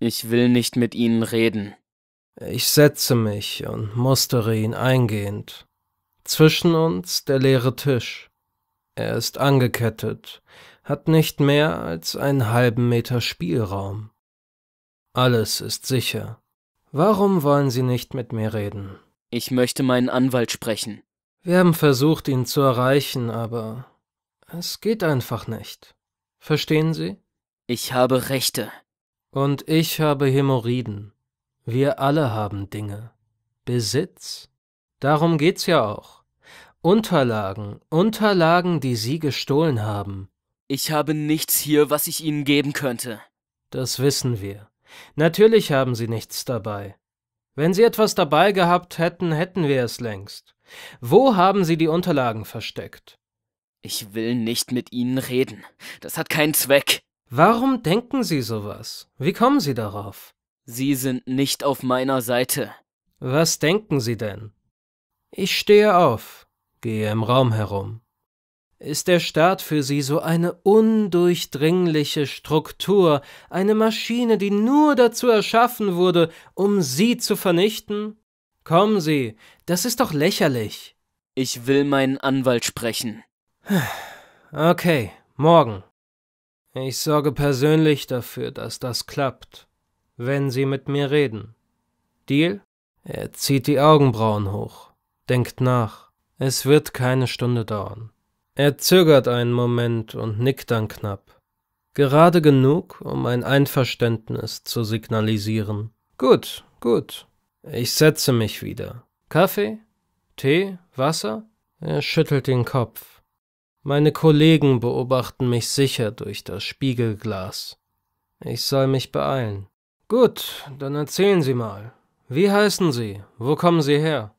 Ich will nicht mit Ihnen reden. Ich setze mich und mustere ihn eingehend. Zwischen uns der leere Tisch. Er ist angekettet, hat nicht mehr als einen halben Meter Spielraum. Alles ist sicher. Warum wollen Sie nicht mit mir reden? Ich möchte meinen Anwalt sprechen. Wir haben versucht, ihn zu erreichen, aber es geht einfach nicht. Verstehen Sie? Ich habe Rechte. Und ich habe Hämorrhoiden. Wir alle haben Dinge. Besitz. Darum geht's ja auch. Unterlagen, Unterlagen, die Sie gestohlen haben. Ich habe nichts hier, was ich Ihnen geben könnte. Das wissen wir. Natürlich haben Sie nichts dabei. Wenn Sie etwas dabei gehabt hätten, hätten wir es längst. Wo haben Sie die Unterlagen versteckt? Ich will nicht mit Ihnen reden. Das hat keinen Zweck. Warum denken Sie sowas? Wie kommen Sie darauf? Sie sind nicht auf meiner Seite. Was denken Sie denn? Ich stehe auf, gehe im Raum herum. Ist der Staat für Sie so eine undurchdringliche Struktur, eine Maschine, die nur dazu erschaffen wurde, um Sie zu vernichten? Kommen Sie, das ist doch lächerlich. Ich will meinen Anwalt sprechen. Okay, morgen. Ich sorge persönlich dafür, dass das klappt, wenn Sie mit mir reden. Deal? Er zieht die Augenbrauen hoch, denkt nach. Es wird keine Stunde dauern. Er zögert einen Moment und nickt dann knapp. Gerade genug, um ein Einverständnis zu signalisieren. Gut, gut. Ich setze mich wieder. Kaffee? Tee? Wasser? Er schüttelt den Kopf. Meine Kollegen beobachten mich sicher durch das Spiegelglas. Ich soll mich beeilen. Gut, dann erzählen Sie mal. Wie heißen Sie? Wo kommen Sie her?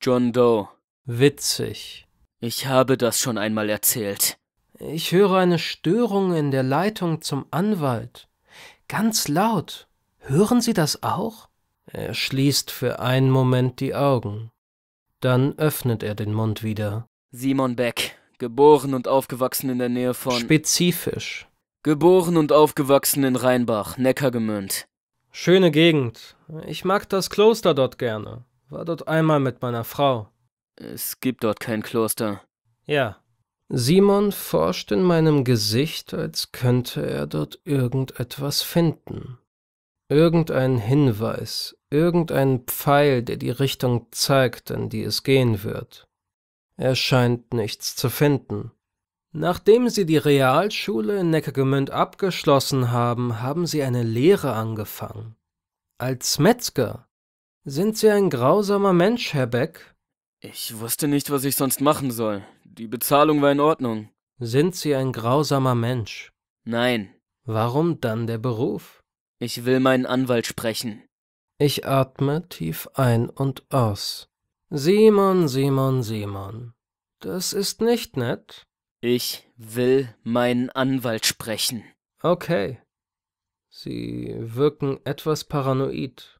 John Doe. Witzig. Ich habe das schon einmal erzählt. Ich höre eine Störung in der Leitung zum Anwalt. Ganz laut. Hören Sie das auch? Er schließt für einen Moment die Augen. Dann öffnet er den Mund wieder. Simon Beck, Geboren und aufgewachsen in der Nähe von. Spezifisch. Geboren und aufgewachsen in Rheinbach, Neckargemünd. Schöne Gegend. Ich mag das Kloster dort gerne. War dort einmal mit meiner Frau. Es gibt dort kein Kloster. Ja. Simon forscht in meinem Gesicht, als könnte er dort irgendetwas finden. Irgendeinen Hinweis, irgendeinen Pfeil, der die Richtung zeigt, in die es gehen wird. Er scheint nichts zu finden. Nachdem sie die Realschule in Neckargemünd abgeschlossen haben, haben sie eine Lehre angefangen. Als Metzger. Sind Sie ein grausamer Mensch, Herr Beck? Ich wusste nicht, was ich sonst machen soll. Die Bezahlung war in Ordnung. Sind Sie ein grausamer Mensch? Nein. Warum dann der Beruf? Ich will meinen Anwalt sprechen. Ich atme tief ein und aus. Simon, Simon, Simon, das ist nicht nett. Ich will meinen Anwalt sprechen. Okay. Sie wirken etwas paranoid.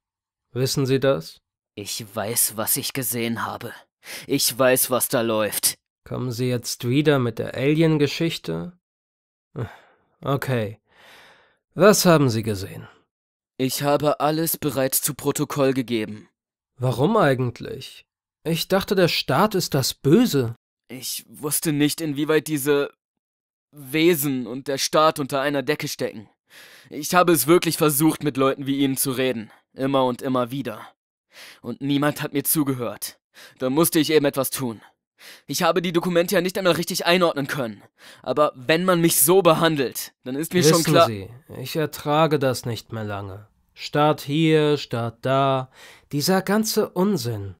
Wissen Sie das? Ich weiß, was ich gesehen habe. Ich weiß, was da läuft. Kommen Sie jetzt wieder mit der Alien-Geschichte? Okay. Was haben Sie gesehen? Ich habe alles bereits zu Protokoll gegeben. Warum eigentlich? Ich dachte, der Staat ist das Böse. Ich wusste nicht, inwieweit diese Wesen und der Staat unter einer Decke stecken. Ich habe es wirklich versucht, mit Leuten wie Ihnen zu reden. Immer und immer wieder. Und niemand hat mir zugehört. Da musste ich eben etwas tun. Ich habe die Dokumente ja nicht einmal richtig einordnen können. Aber wenn man mich so behandelt, dann ist mir Wissen schon klar. Sie, ich ertrage das nicht mehr lange. Staat hier, Staat da, dieser ganze Unsinn.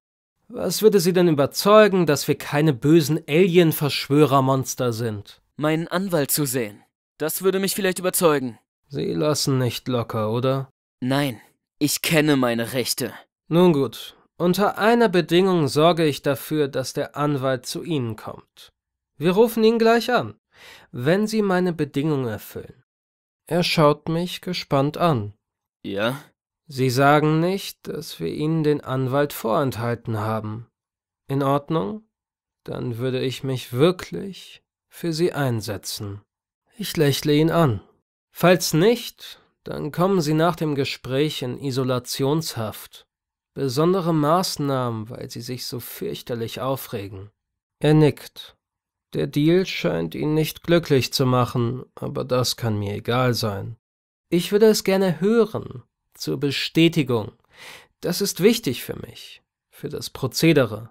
Was würde Sie denn überzeugen, dass wir keine bösen Alien-Verschwörermonster sind? Meinen Anwalt zu sehen. Das würde mich vielleicht überzeugen. Sie lassen nicht locker, oder? Nein, ich kenne meine Rechte. Nun gut, unter einer Bedingung sorge ich dafür, dass der Anwalt zu Ihnen kommt. Wir rufen ihn gleich an, wenn Sie meine Bedingung erfüllen. Er schaut mich gespannt an. Ja? Sie sagen nicht, dass wir Ihnen den Anwalt vorenthalten haben. In Ordnung? Dann würde ich mich wirklich für Sie einsetzen. Ich lächle ihn an. Falls nicht, dann kommen Sie nach dem Gespräch in Isolationshaft. Besondere Maßnahmen, weil Sie sich so fürchterlich aufregen. Er nickt. Der Deal scheint ihn nicht glücklich zu machen, aber das kann mir egal sein. Ich würde es gerne hören, zur Bestätigung. Das ist wichtig für mich, für das Prozedere.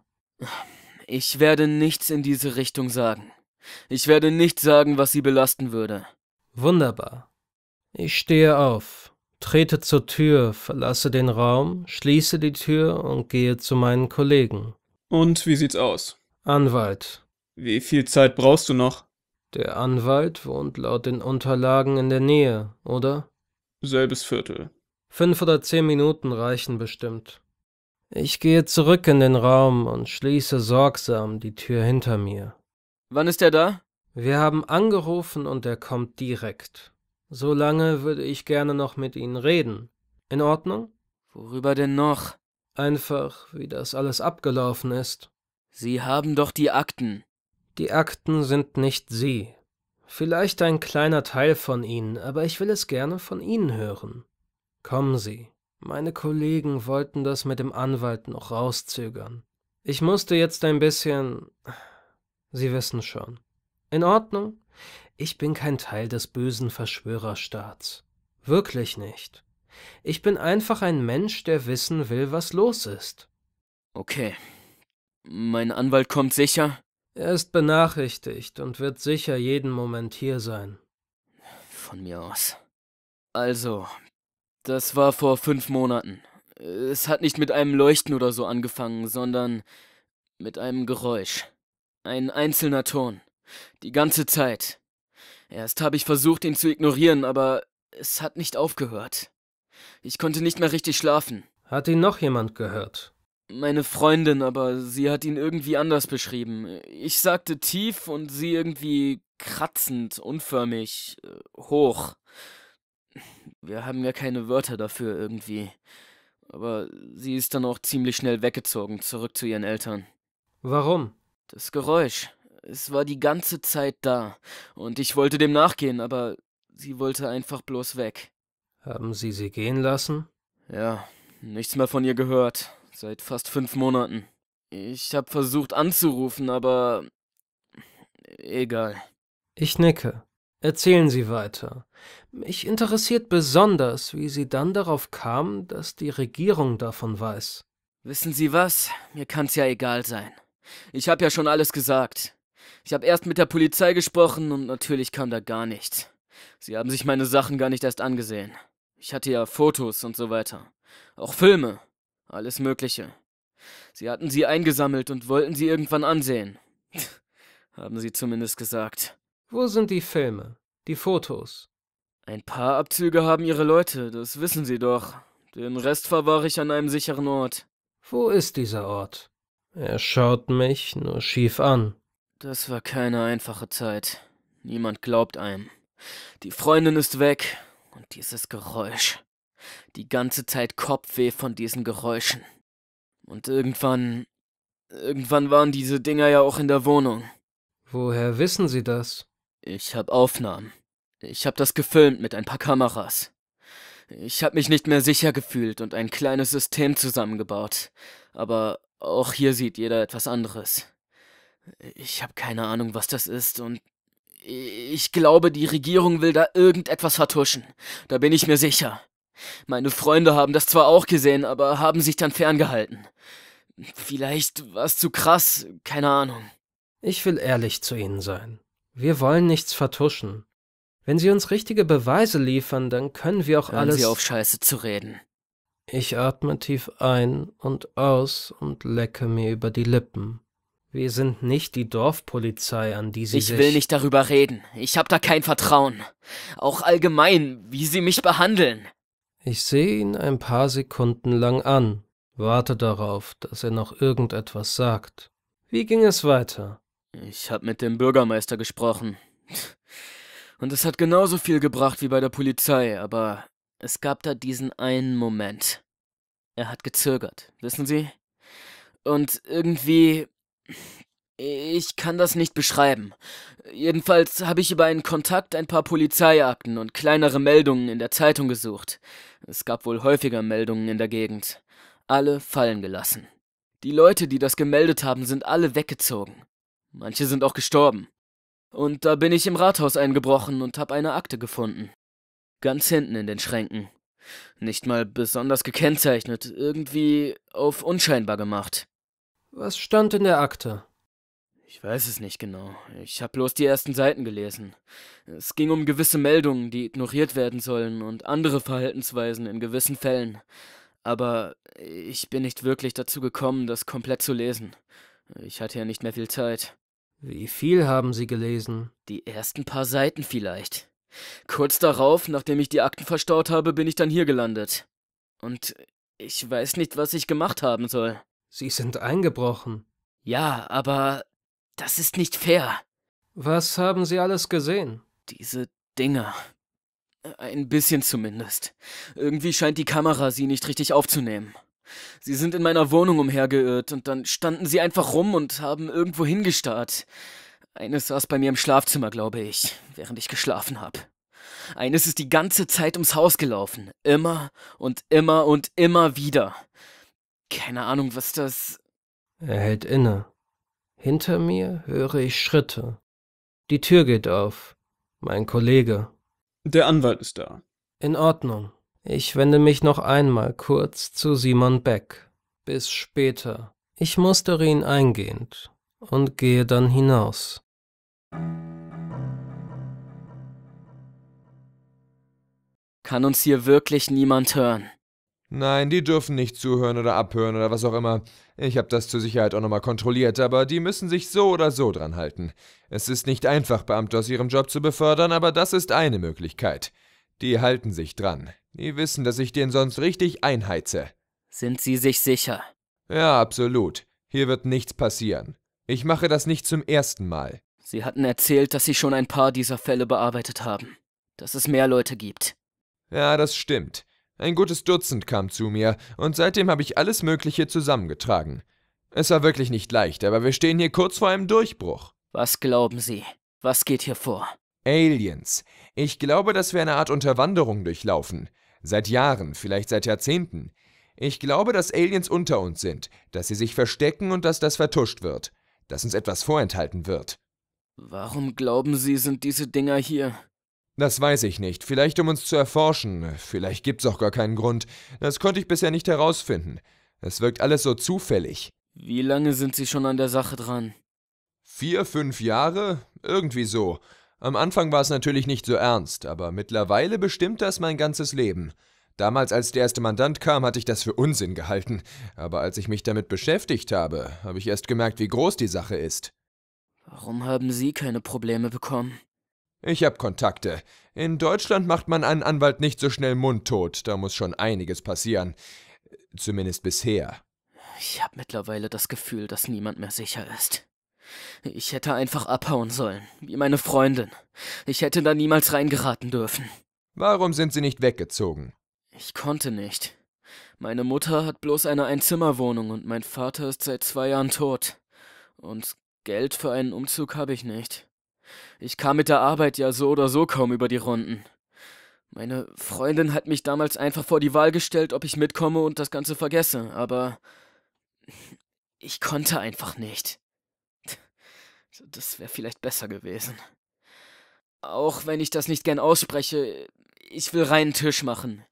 Ich werde nichts in diese Richtung sagen. Ich werde nicht sagen, was sie belasten würde. Wunderbar. Ich stehe auf, trete zur Tür, verlasse den Raum, schließe die Tür und gehe zu meinen Kollegen. Und wie sieht's aus? Anwalt. Wie viel Zeit brauchst du noch? Der Anwalt wohnt laut den Unterlagen in der Nähe, oder? Selbes Viertel. Fünf oder zehn Minuten reichen bestimmt. Ich gehe zurück in den Raum und schließe sorgsam die Tür hinter mir. Wann ist er da? Wir haben angerufen und er kommt direkt. So lange würde ich gerne noch mit Ihnen reden. In Ordnung? Worüber denn noch? Einfach, wie das alles abgelaufen ist. Sie haben doch die Akten. Die Akten sind nicht Sie. Vielleicht ein kleiner Teil von Ihnen, aber ich will es gerne von Ihnen hören. Kommen Sie. Meine Kollegen wollten das mit dem Anwalt noch rauszögern. Ich musste jetzt ein bisschen. Sie wissen schon. In Ordnung? Ich bin kein Teil des bösen Verschwörerstaats. Wirklich nicht. Ich bin einfach ein Mensch, der wissen will, was los ist. Okay. Mein Anwalt kommt sicher? Er ist benachrichtigt und wird sicher jeden Moment hier sein. Von mir aus. Also, das war vor fünf Monaten. Es hat nicht mit einem Leuchten oder so angefangen, sondern mit einem Geräusch. Ein einzelner Ton. Die ganze Zeit. Erst habe ich versucht, ihn zu ignorieren, aber es hat nicht aufgehört. Ich konnte nicht mehr richtig schlafen. Hat ihn noch jemand gehört? Meine Freundin, aber sie hat ihn irgendwie anders beschrieben. Ich sagte tief und sie irgendwie kratzend, unförmig, äh, hoch. Wir haben ja keine Wörter dafür irgendwie. Aber sie ist dann auch ziemlich schnell weggezogen, zurück zu ihren Eltern. Warum? Das Geräusch. Es war die ganze Zeit da. Und ich wollte dem nachgehen, aber sie wollte einfach bloß weg. Haben Sie sie gehen lassen? Ja, nichts mehr von ihr gehört. Seit fast fünf Monaten. Ich habe versucht anzurufen, aber egal. Ich nicke. Erzählen Sie weiter. Mich interessiert besonders, wie Sie dann darauf kamen, dass die Regierung davon weiß. Wissen Sie was? Mir kann's ja egal sein. Ich hab ja schon alles gesagt. Ich hab erst mit der Polizei gesprochen und natürlich kam da gar nichts. Sie haben sich meine Sachen gar nicht erst angesehen. Ich hatte ja Fotos und so weiter. Auch Filme. Alles Mögliche. Sie hatten sie eingesammelt und wollten sie irgendwann ansehen. haben sie zumindest gesagt. Wo sind die Filme? Die Fotos? Ein paar Abzüge haben ihre Leute, das wissen sie doch. Den Rest verwahre ich an einem sicheren Ort. Wo ist dieser Ort? Er schaut mich nur schief an. Das war keine einfache Zeit. Niemand glaubt einem. Die Freundin ist weg und dieses Geräusch. Die ganze Zeit Kopfweh von diesen Geräuschen. Und irgendwann. Irgendwann waren diese Dinger ja auch in der Wohnung. Woher wissen Sie das? Ich hab Aufnahmen. Ich hab das gefilmt mit ein paar Kameras. Ich hab mich nicht mehr sicher gefühlt und ein kleines System zusammengebaut. Aber auch hier sieht jeder etwas anderes. Ich hab keine Ahnung, was das ist und ich glaube, die Regierung will da irgendetwas vertuschen. Da bin ich mir sicher. Meine Freunde haben das zwar auch gesehen, aber haben sich dann ferngehalten. Vielleicht war es zu krass, keine Ahnung. Ich will ehrlich zu Ihnen sein. Wir wollen nichts vertuschen. Wenn sie uns richtige Beweise liefern, dann können wir auch Hören alles. Sie auf Scheiße zu reden. Ich atme tief ein und aus und lecke mir über die Lippen. Wir sind nicht die Dorfpolizei, an die Sie ich sich... Ich will nicht darüber reden. Ich habe da kein Vertrauen. Auch allgemein, wie Sie mich behandeln. Ich sehe ihn ein paar Sekunden lang an, warte darauf, dass er noch irgendetwas sagt. Wie ging es weiter? Ich habe mit dem Bürgermeister gesprochen. Und es hat genauso viel gebracht wie bei der Polizei, aber es gab da diesen einen Moment. Er hat gezögert, wissen Sie? Und irgendwie. Ich kann das nicht beschreiben. Jedenfalls habe ich über einen Kontakt ein paar Polizeiakten und kleinere Meldungen in der Zeitung gesucht. Es gab wohl häufiger Meldungen in der Gegend. Alle fallen gelassen. Die Leute, die das gemeldet haben, sind alle weggezogen. Manche sind auch gestorben. Und da bin ich im Rathaus eingebrochen und habe eine Akte gefunden. Ganz hinten in den Schränken. Nicht mal besonders gekennzeichnet, irgendwie auf unscheinbar gemacht. Was stand in der Akte? Ich weiß es nicht genau. Ich habe bloß die ersten Seiten gelesen. Es ging um gewisse Meldungen, die ignoriert werden sollen und andere Verhaltensweisen in gewissen Fällen. Aber ich bin nicht wirklich dazu gekommen, das komplett zu lesen. Ich hatte ja nicht mehr viel Zeit. Wie viel haben Sie gelesen? Die ersten paar Seiten vielleicht. Kurz darauf, nachdem ich die Akten verstaut habe, bin ich dann hier gelandet. Und ich weiß nicht, was ich gemacht haben soll. Sie sind eingebrochen. Ja, aber das ist nicht fair. Was haben Sie alles gesehen? Diese Dinger. Ein bisschen zumindest. Irgendwie scheint die Kamera sie nicht richtig aufzunehmen. Sie sind in meiner Wohnung umhergeirrt und dann standen sie einfach rum und haben irgendwo hingestarrt. Eines saß bei mir im Schlafzimmer, glaube ich, während ich geschlafen habe. Eines ist die ganze Zeit ums Haus gelaufen. Immer und immer und immer wieder. Keine Ahnung, was das. Er hält inne. Hinter mir höre ich Schritte. Die Tür geht auf. Mein Kollege. Der Anwalt ist da. In Ordnung. Ich wende mich noch einmal kurz zu Simon Beck. Bis später. Ich mustere ihn eingehend und gehe dann hinaus. Kann uns hier wirklich niemand hören? Nein, die dürfen nicht zuhören oder abhören oder was auch immer. Ich habe das zur Sicherheit auch nochmal kontrolliert, aber die müssen sich so oder so dran halten. Es ist nicht einfach, Beamte aus ihrem Job zu befördern, aber das ist eine Möglichkeit. Die halten sich dran. Die wissen, dass ich den sonst richtig einheize. Sind Sie sich sicher? Ja, absolut. Hier wird nichts passieren. Ich mache das nicht zum ersten Mal. Sie hatten erzählt, dass Sie schon ein paar dieser Fälle bearbeitet haben. Dass es mehr Leute gibt. Ja, das stimmt. Ein gutes Dutzend kam zu mir, und seitdem habe ich alles Mögliche zusammengetragen. Es war wirklich nicht leicht, aber wir stehen hier kurz vor einem Durchbruch. Was glauben Sie? Was geht hier vor? Aliens. Ich glaube, dass wir eine Art Unterwanderung durchlaufen. Seit Jahren, vielleicht seit Jahrzehnten. Ich glaube, dass Aliens unter uns sind, dass sie sich verstecken und dass das vertuscht wird, dass uns etwas vorenthalten wird. Warum glauben Sie, sind diese Dinger hier? Das weiß ich nicht. Vielleicht um uns zu erforschen. Vielleicht gibt's auch gar keinen Grund. Das konnte ich bisher nicht herausfinden. Es wirkt alles so zufällig. Wie lange sind Sie schon an der Sache dran? Vier, fünf Jahre? Irgendwie so. Am Anfang war es natürlich nicht so ernst, aber mittlerweile bestimmt das mein ganzes Leben. Damals, als der erste Mandant kam, hatte ich das für Unsinn gehalten, aber als ich mich damit beschäftigt habe, habe ich erst gemerkt, wie groß die Sache ist. Warum haben Sie keine Probleme bekommen? Ich habe Kontakte. In Deutschland macht man einen Anwalt nicht so schnell mundtot, da muss schon einiges passieren. Zumindest bisher. Ich habe mittlerweile das Gefühl, dass niemand mehr sicher ist. Ich hätte einfach abhauen sollen, wie meine Freundin. Ich hätte da niemals reingeraten dürfen. Warum sind Sie nicht weggezogen? Ich konnte nicht. Meine Mutter hat bloß eine Einzimmerwohnung und mein Vater ist seit zwei Jahren tot. Und Geld für einen Umzug habe ich nicht. Ich kam mit der Arbeit ja so oder so kaum über die Runden. Meine Freundin hat mich damals einfach vor die Wahl gestellt, ob ich mitkomme und das Ganze vergesse, aber ich konnte einfach nicht. Das wäre vielleicht besser gewesen. Auch wenn ich das nicht gern ausspreche, ich will reinen Tisch machen.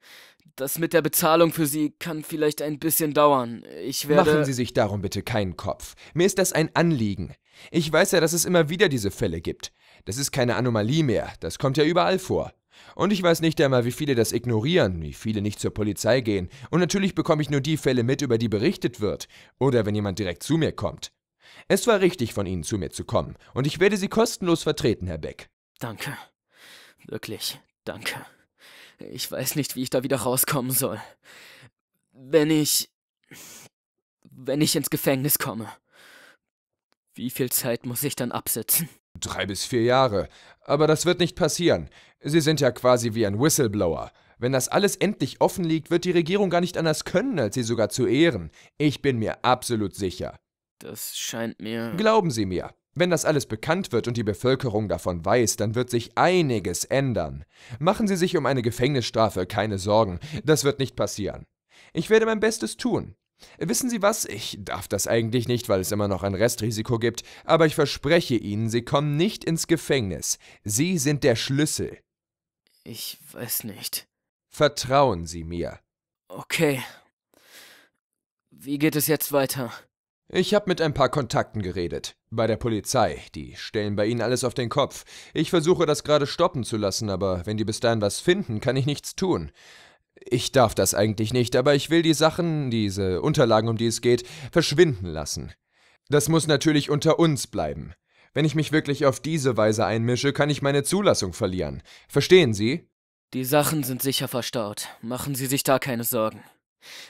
Das mit der Bezahlung für Sie kann vielleicht ein bisschen dauern. Ich werde. Machen Sie sich darum bitte keinen Kopf. Mir ist das ein Anliegen. Ich weiß ja, dass es immer wieder diese Fälle gibt. Das ist keine Anomalie mehr. Das kommt ja überall vor. Und ich weiß nicht einmal, wie viele das ignorieren, wie viele nicht zur Polizei gehen. Und natürlich bekomme ich nur die Fälle mit, über die berichtet wird. Oder wenn jemand direkt zu mir kommt. Es war richtig von Ihnen, zu mir zu kommen, und ich werde Sie kostenlos vertreten, Herr Beck. Danke. Wirklich, danke. Ich weiß nicht, wie ich da wieder rauskommen soll. Wenn ich. Wenn ich ins Gefängnis komme. Wie viel Zeit muss ich dann absitzen? Drei bis vier Jahre. Aber das wird nicht passieren. Sie sind ja quasi wie ein Whistleblower. Wenn das alles endlich offen liegt, wird die Regierung gar nicht anders können, als sie sogar zu ehren. Ich bin mir absolut sicher. Das scheint mir. Glauben Sie mir, wenn das alles bekannt wird und die Bevölkerung davon weiß, dann wird sich einiges ändern. Machen Sie sich um eine Gefängnisstrafe keine Sorgen, das wird nicht passieren. Ich werde mein Bestes tun. Wissen Sie was? Ich darf das eigentlich nicht, weil es immer noch ein Restrisiko gibt, aber ich verspreche Ihnen, Sie kommen nicht ins Gefängnis. Sie sind der Schlüssel. Ich weiß nicht. Vertrauen Sie mir. Okay. Wie geht es jetzt weiter? Ich habe mit ein paar Kontakten geredet. Bei der Polizei. Die stellen bei ihnen alles auf den Kopf. Ich versuche das gerade stoppen zu lassen, aber wenn die bis dahin was finden, kann ich nichts tun. Ich darf das eigentlich nicht, aber ich will die Sachen, diese Unterlagen, um die es geht, verschwinden lassen. Das muss natürlich unter uns bleiben. Wenn ich mich wirklich auf diese Weise einmische, kann ich meine Zulassung verlieren. Verstehen Sie? Die Sachen sind sicher verstaut. Machen Sie sich da keine Sorgen.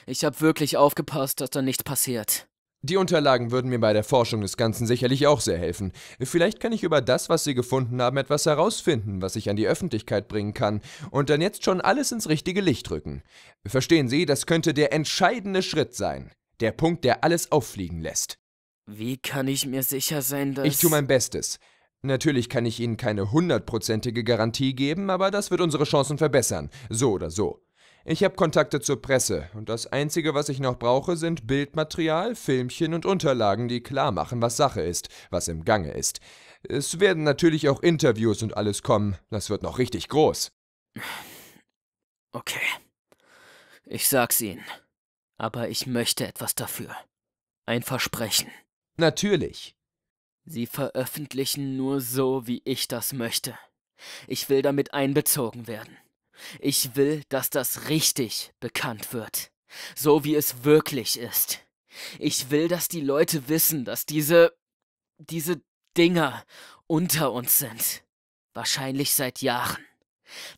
Ich habe wirklich aufgepasst, dass da nichts passiert. Die Unterlagen würden mir bei der Forschung des Ganzen sicherlich auch sehr helfen. Vielleicht kann ich über das, was Sie gefunden haben, etwas herausfinden, was ich an die Öffentlichkeit bringen kann und dann jetzt schon alles ins richtige Licht rücken. Verstehen Sie, das könnte der entscheidende Schritt sein. Der Punkt, der alles auffliegen lässt. Wie kann ich mir sicher sein, dass... Ich tue mein Bestes. Natürlich kann ich Ihnen keine hundertprozentige Garantie geben, aber das wird unsere Chancen verbessern, so oder so. Ich habe Kontakte zur Presse und das Einzige, was ich noch brauche, sind Bildmaterial, Filmchen und Unterlagen, die klar machen, was Sache ist, was im Gange ist. Es werden natürlich auch Interviews und alles kommen. Das wird noch richtig groß. Okay. Ich sag's Ihnen. Aber ich möchte etwas dafür. Ein Versprechen. Natürlich. Sie veröffentlichen nur so, wie ich das möchte. Ich will damit einbezogen werden. Ich will, dass das richtig bekannt wird. So wie es wirklich ist. Ich will, dass die Leute wissen, dass diese. diese Dinger unter uns sind. Wahrscheinlich seit Jahren.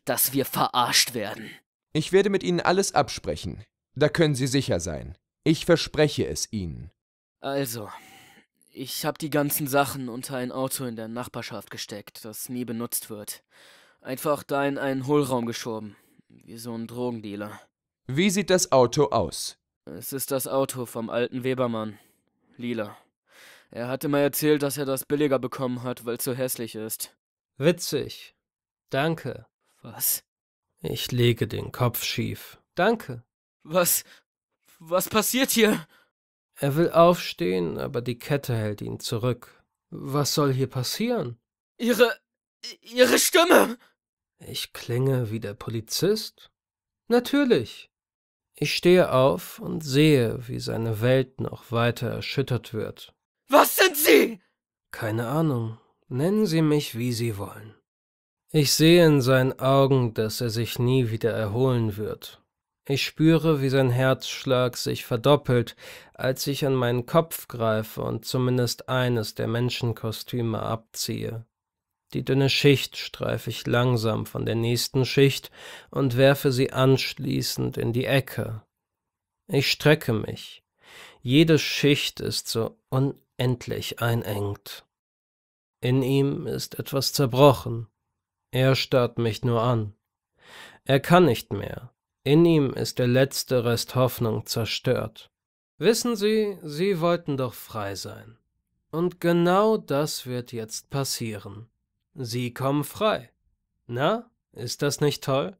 Dass wir verarscht werden. Ich werde mit Ihnen alles absprechen. Da können Sie sicher sein. Ich verspreche es Ihnen. Also, ich habe die ganzen Sachen unter ein Auto in der Nachbarschaft gesteckt, das nie benutzt wird einfach da in einen Hohlraum geschoben. Wie so ein Drogendealer. Wie sieht das Auto aus? Es ist das Auto vom alten Webermann. Lila. Er hatte mal erzählt, dass er das billiger bekommen hat, weil es so hässlich ist. Witzig. Danke. Was? Ich lege den Kopf schief. Danke. Was? Was passiert hier? Er will aufstehen, aber die Kette hält ihn zurück. Was soll hier passieren? Ihre. Ihre Stimme! Ich klinge wie der Polizist? Natürlich. Ich stehe auf und sehe, wie seine Welt noch weiter erschüttert wird. Was sind Sie? Keine Ahnung. Nennen Sie mich, wie Sie wollen. Ich sehe in seinen Augen, dass er sich nie wieder erholen wird. Ich spüre, wie sein Herzschlag sich verdoppelt, als ich an meinen Kopf greife und zumindest eines der Menschenkostüme abziehe. Die dünne Schicht streife ich langsam von der nächsten Schicht und werfe sie anschließend in die Ecke. Ich strecke mich. Jede Schicht ist so unendlich einengt. In ihm ist etwas zerbrochen. Er starrt mich nur an. Er kann nicht mehr. In ihm ist der letzte Rest Hoffnung zerstört. Wissen Sie, Sie wollten doch frei sein. Und genau das wird jetzt passieren. Sie kommen frei. Na, ist das nicht toll?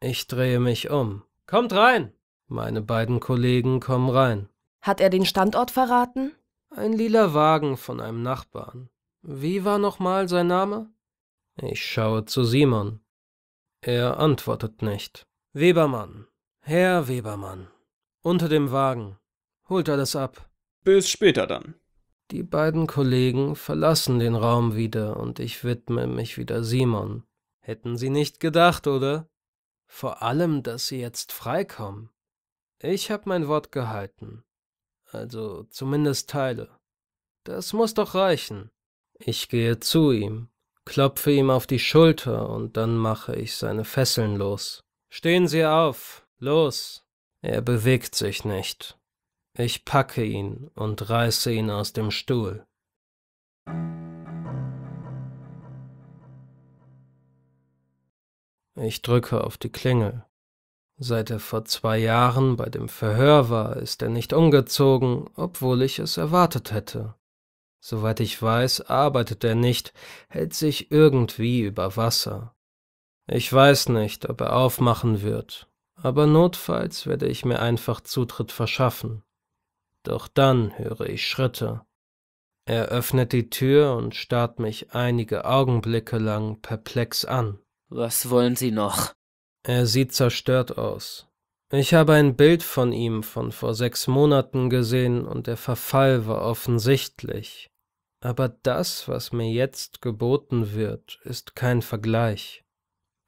Ich drehe mich um. Kommt rein! Meine beiden Kollegen kommen rein. Hat er den Standort verraten? Ein lila Wagen von einem Nachbarn. Wie war nochmal sein Name? Ich schaue zu Simon. Er antwortet nicht. Webermann. Herr Webermann. Unter dem Wagen. Holt alles ab. Bis später dann. Die beiden Kollegen verlassen den Raum wieder und ich widme mich wieder Simon. Hätten Sie nicht gedacht, oder? Vor allem, dass Sie jetzt freikommen. Ich habe mein Wort gehalten. Also zumindest Teile. Das muss doch reichen. Ich gehe zu ihm, klopfe ihm auf die Schulter und dann mache ich seine Fesseln los. Stehen Sie auf, los. Er bewegt sich nicht. Ich packe ihn und reiße ihn aus dem Stuhl. Ich drücke auf die Klingel. Seit er vor zwei Jahren bei dem Verhör war, ist er nicht umgezogen, obwohl ich es erwartet hätte. Soweit ich weiß, arbeitet er nicht, hält sich irgendwie über Wasser. Ich weiß nicht, ob er aufmachen wird, aber notfalls werde ich mir einfach Zutritt verschaffen. Doch dann höre ich Schritte. Er öffnet die Tür und starrt mich einige Augenblicke lang perplex an. Was wollen Sie noch? Er sieht zerstört aus. Ich habe ein Bild von ihm von vor sechs Monaten gesehen und der Verfall war offensichtlich. Aber das, was mir jetzt geboten wird, ist kein Vergleich.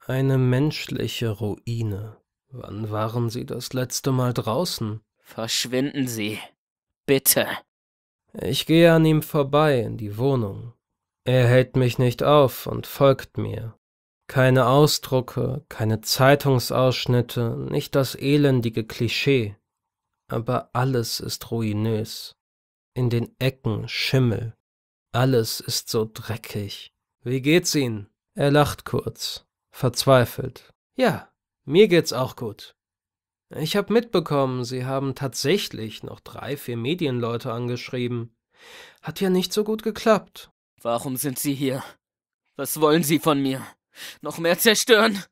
Eine menschliche Ruine. Wann waren Sie das letzte Mal draußen? Verschwinden Sie bitte. Ich gehe an ihm vorbei in die Wohnung. Er hält mich nicht auf und folgt mir. Keine Ausdrucke, keine Zeitungsausschnitte, nicht das elendige Klischee. Aber alles ist ruinös. In den Ecken Schimmel. Alles ist so dreckig. Wie geht's Ihnen? Er lacht kurz, verzweifelt. Ja, mir geht's auch gut. Ich habe mitbekommen, Sie haben tatsächlich noch drei, vier Medienleute angeschrieben. Hat ja nicht so gut geklappt. Warum sind Sie hier? Was wollen Sie von mir? Noch mehr zerstören?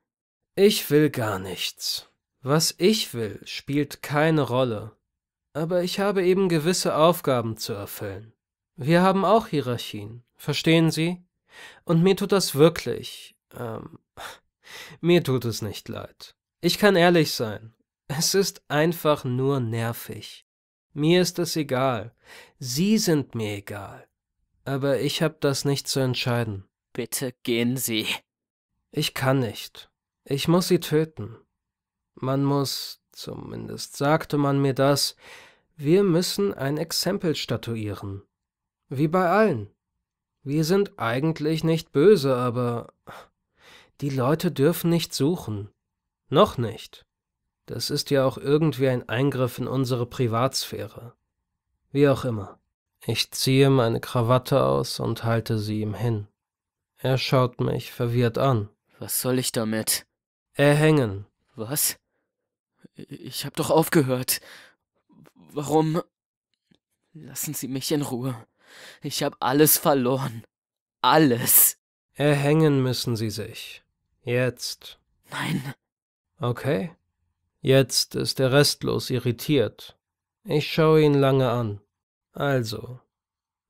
Ich will gar nichts. Was ich will, spielt keine Rolle. Aber ich habe eben gewisse Aufgaben zu erfüllen. Wir haben auch Hierarchien, verstehen Sie? Und mir tut das wirklich. Ähm, mir tut es nicht leid. Ich kann ehrlich sein. Es ist einfach nur nervig. Mir ist es egal. Sie sind mir egal. Aber ich hab das nicht zu entscheiden. Bitte gehen Sie. Ich kann nicht. Ich muss sie töten. Man muss, zumindest sagte man mir das, wir müssen ein Exempel statuieren. Wie bei allen. Wir sind eigentlich nicht böse, aber die Leute dürfen nicht suchen. Noch nicht. Das ist ja auch irgendwie ein Eingriff in unsere Privatsphäre. Wie auch immer. Ich ziehe meine Krawatte aus und halte sie ihm hin. Er schaut mich verwirrt an. Was soll ich damit? Erhängen. Was? Ich hab doch aufgehört. Warum? Lassen Sie mich in Ruhe. Ich hab alles verloren. Alles. Erhängen müssen Sie sich. Jetzt. Nein. Okay. Jetzt ist er restlos irritiert. Ich schaue ihn lange an. Also,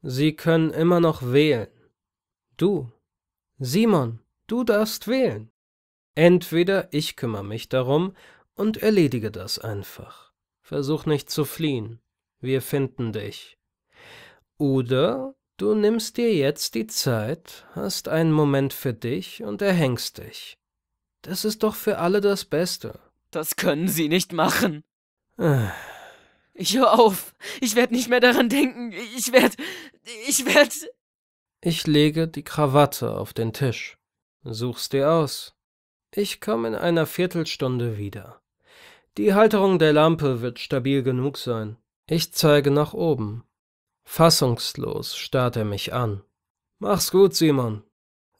Sie können immer noch wählen. Du, Simon, du darfst wählen. Entweder ich kümmere mich darum und erledige das einfach. Versuch nicht zu fliehen. Wir finden dich. Oder du nimmst dir jetzt die Zeit, hast einen Moment für dich und erhängst dich. Das ist doch für alle das Beste. Das können Sie nicht machen. Äh. Ich höre auf. Ich werde nicht mehr daran denken. Ich werde. Ich werde. Ich lege die Krawatte auf den Tisch. Such's dir aus. Ich komme in einer Viertelstunde wieder. Die Halterung der Lampe wird stabil genug sein. Ich zeige nach oben. Fassungslos starrt er mich an. Mach's gut, Simon.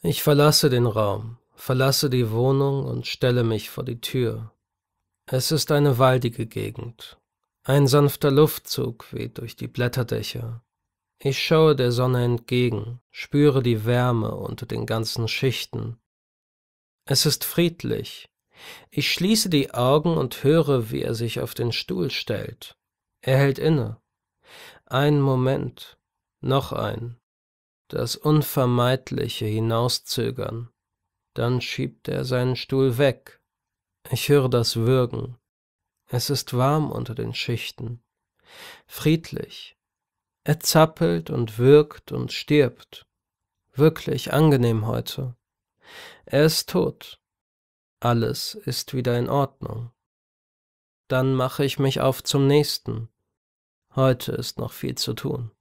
Ich verlasse den Raum, verlasse die Wohnung und stelle mich vor die Tür. Es ist eine waldige Gegend. Ein sanfter Luftzug weht durch die Blätterdächer. Ich schaue der Sonne entgegen, spüre die Wärme unter den ganzen Schichten. Es ist friedlich. Ich schließe die Augen und höre, wie er sich auf den Stuhl stellt. Er hält inne. Ein Moment, noch ein. Das Unvermeidliche hinauszögern. Dann schiebt er seinen Stuhl weg, ich höre das Würgen. Es ist warm unter den Schichten. Friedlich. Er zappelt und wirkt und stirbt. Wirklich angenehm heute. Er ist tot. Alles ist wieder in Ordnung. Dann mache ich mich auf zum nächsten. Heute ist noch viel zu tun.